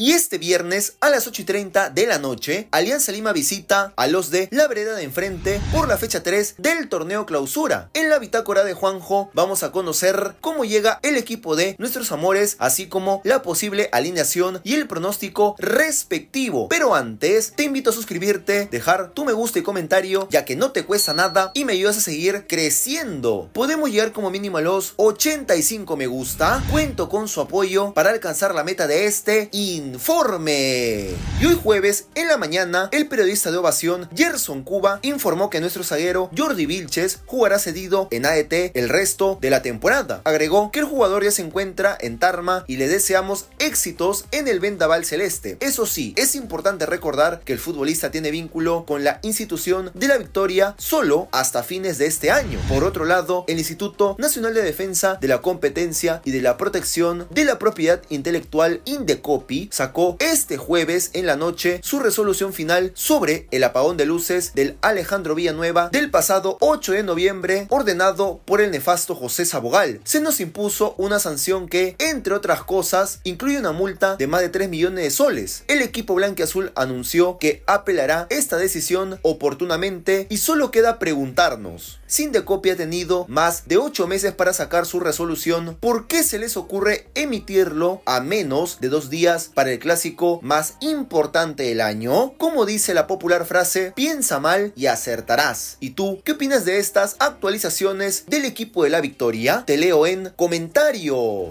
Y este viernes a las 8 y 30 de la noche, Alianza Lima visita a los de La Vereda de Enfrente por la fecha 3 del torneo clausura. En la bitácora de Juanjo vamos a conocer cómo llega el equipo de nuestros amores, así como la posible alineación y el pronóstico respectivo. Pero antes, te invito a suscribirte, dejar tu me gusta y comentario, ya que no te cuesta nada y me ayudas a seguir creciendo. Podemos llegar como mínimo a los 85 me gusta. Cuento con su apoyo para alcanzar la meta de este y informe. Y hoy jueves, en la mañana, el periodista de Ovación, Gerson Cuba, informó que nuestro zaguero Jordi Vilches jugará cedido en AET el resto de la temporada. Agregó que el jugador ya se encuentra en Tarma y le deseamos éxitos en el vendaval celeste. Eso sí, es importante recordar que el futbolista tiene vínculo con la institución de la victoria solo hasta fines de este año. Por otro lado, el Instituto Nacional de Defensa de la Competencia y de la Protección de la Propiedad Intelectual Indecopi sacó este jueves en la noche su resolución final sobre el apagón de luces del Alejandro Villanueva del pasado 8 de noviembre ordenado por el nefasto José Sabogal. Se nos impuso una sanción que, entre otras cosas, incluye una multa de más de 3 millones de soles. El equipo blanqueazul anunció que apelará esta decisión oportunamente y solo queda preguntarnos. de copia ha tenido más de 8 meses para sacar su resolución. ¿Por qué se les ocurre emitirlo a menos de dos días el clásico más importante del año? Como dice la popular frase, piensa mal y acertarás. ¿Y tú qué opinas de estas actualizaciones del equipo de la victoria? Te leo en comentarios.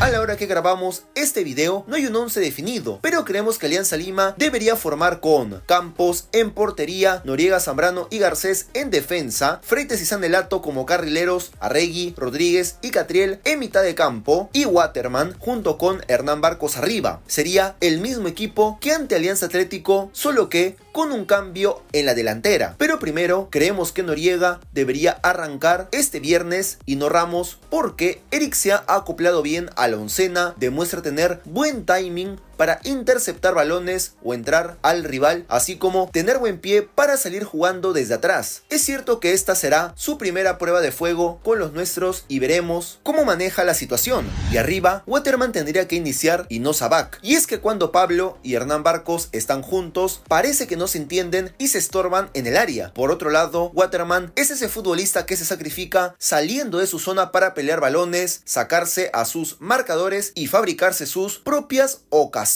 A la hora que grabamos este video no hay un 11 definido, pero creemos que Alianza Lima debería formar con Campos en portería, Noriega Zambrano y Garcés en defensa, Freites y Sanelato como carrileros, Arregui, Rodríguez y Catriel en mitad de campo y Waterman junto con Hernán Barcos arriba. Sería el mismo equipo que ante Alianza Atlético, solo que con un cambio en la delantera. Pero primero creemos que Noriega debería arrancar este viernes y no Ramos porque Eric ha acoplado bien al la oncena, demuestra tener buen timing para interceptar balones o entrar al rival, así como tener buen pie para salir jugando desde atrás. Es cierto que esta será su primera prueba de fuego con los nuestros y veremos cómo maneja la situación. Y arriba, Waterman tendría que iniciar y no Sabak. Y es que cuando Pablo y Hernán Barcos están juntos, parece que no se entienden y se estorban en el área. Por otro lado, Waterman es ese futbolista que se sacrifica saliendo de su zona para pelear balones, sacarse a sus marcadores y fabricarse sus propias ocasiones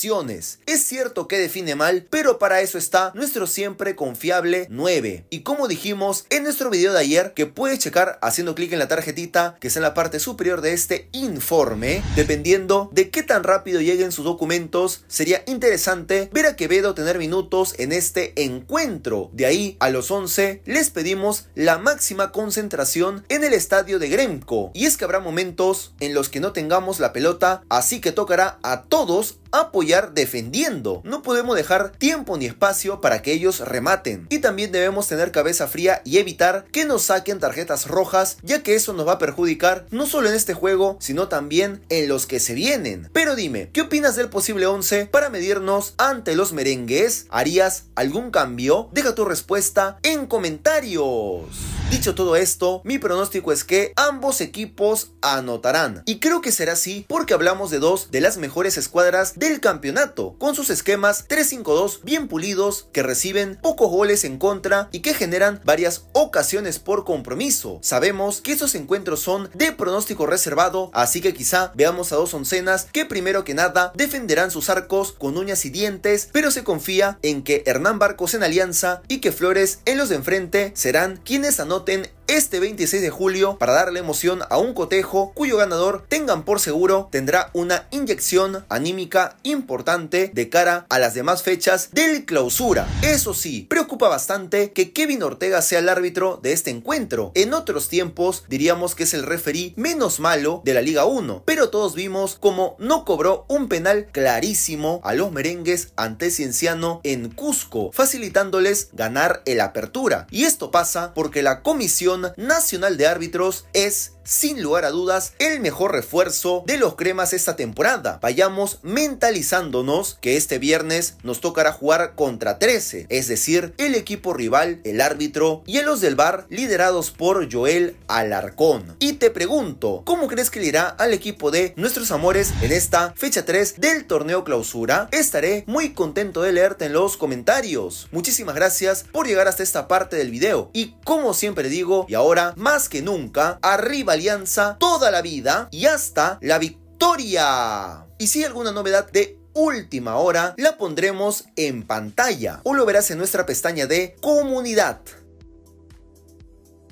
es cierto que define mal, pero para eso está nuestro siempre confiable 9. Y como dijimos en nuestro video de ayer, que puedes checar haciendo clic en la tarjetita que está en la parte superior de este informe, dependiendo de qué tan rápido lleguen sus documentos, sería interesante ver a Quevedo tener minutos en este encuentro. De ahí a los 11 les pedimos la máxima concentración en el estadio de Gremco. Y es que habrá momentos en los que no tengamos la pelota, así que tocará a todos apoyar defendiendo. No podemos dejar tiempo ni espacio para que ellos rematen. Y también debemos tener cabeza fría y evitar que nos saquen tarjetas rojas, ya que eso nos va a perjudicar no solo en este juego, sino también en los que se vienen. Pero dime, ¿qué opinas del posible 11 para medirnos ante los merengues? ¿Harías algún cambio? Deja tu respuesta en comentarios. Dicho todo esto, mi pronóstico es que ambos equipos anotarán. Y creo que será así porque hablamos de dos de las mejores escuadras del campeonato, con sus esquemas 3-5-2 bien pulidos, que reciben pocos goles en contra y que generan varias ocasiones por compromiso. Sabemos que esos encuentros son de pronóstico reservado, así que quizá veamos a dos oncenas que primero que nada defenderán sus arcos con uñas y dientes, pero se confía en que Hernán Barcos en alianza y que Flores en los de enfrente serán quienes anotarán. Ten este 26 de julio para darle emoción a un cotejo cuyo ganador, tengan por seguro, tendrá una inyección anímica importante de cara a las demás fechas del clausura. Eso sí, preocupa bastante que Kevin Ortega sea el árbitro de este encuentro. En otros tiempos diríamos que es el referí menos malo de la Liga 1, pero todos vimos como no cobró un penal clarísimo a los merengues ante Cienciano en Cusco, facilitándoles ganar el apertura. Y esto pasa porque la comisión Nacional de Árbitros es sin lugar a dudas, el mejor refuerzo de los cremas esta temporada. Vayamos mentalizándonos que este viernes nos tocará jugar contra 13, es decir, el equipo rival, el árbitro y los del bar liderados por Joel Alarcón. Y te pregunto, ¿cómo crees que le irá al equipo de nuestros amores en esta fecha 3 del torneo clausura? Estaré muy contento de leerte en los comentarios. Muchísimas gracias por llegar hasta esta parte del video y como siempre digo, y ahora más que nunca, arriba alianza toda la vida y hasta la victoria. Y si hay alguna novedad de última hora, la pondremos en pantalla o lo verás en nuestra pestaña de comunidad.